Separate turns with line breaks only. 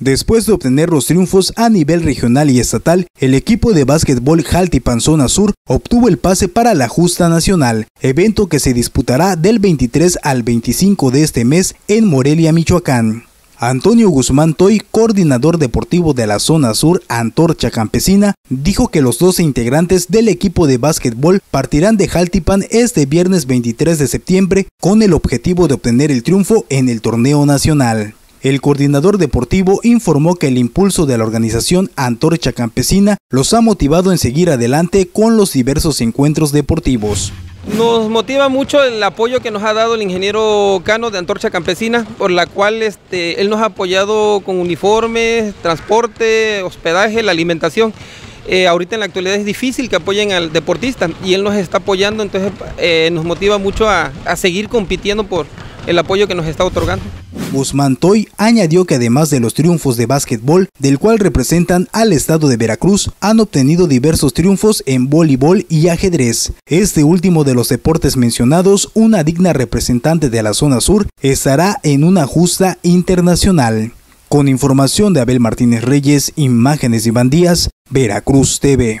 Después de obtener los triunfos a nivel regional y estatal, el equipo de básquetbol Jaltipan Zona Sur obtuvo el pase para la justa nacional, evento que se disputará del 23 al 25 de este mes en Morelia, Michoacán. Antonio Guzmán Toy, coordinador deportivo de la zona sur Antorcha Campesina, dijo que los 12 integrantes del equipo de básquetbol partirán de Jaltipan este viernes 23 de septiembre con el objetivo de obtener el triunfo en el torneo nacional el coordinador deportivo informó que el impulso de la organización Antorcha Campesina los ha motivado en seguir adelante con los diversos encuentros deportivos.
Nos motiva mucho el apoyo que nos ha dado el ingeniero Cano de Antorcha Campesina, por la cual este, él nos ha apoyado con uniformes, transporte, hospedaje, la alimentación. Eh, ahorita en la actualidad es difícil que apoyen al deportista y él nos está apoyando, entonces eh, nos motiva mucho a seguir compitiendo por el apoyo que nos está otorgando.
Guzmán Toy añadió que además de los triunfos de básquetbol, del cual representan al estado de Veracruz, han obtenido diversos triunfos en voleibol y ajedrez. Este último de los deportes mencionados, una digna representante de la zona sur, estará en una justa internacional. Con información de Abel Martínez Reyes, imágenes y Bandías, Veracruz TV.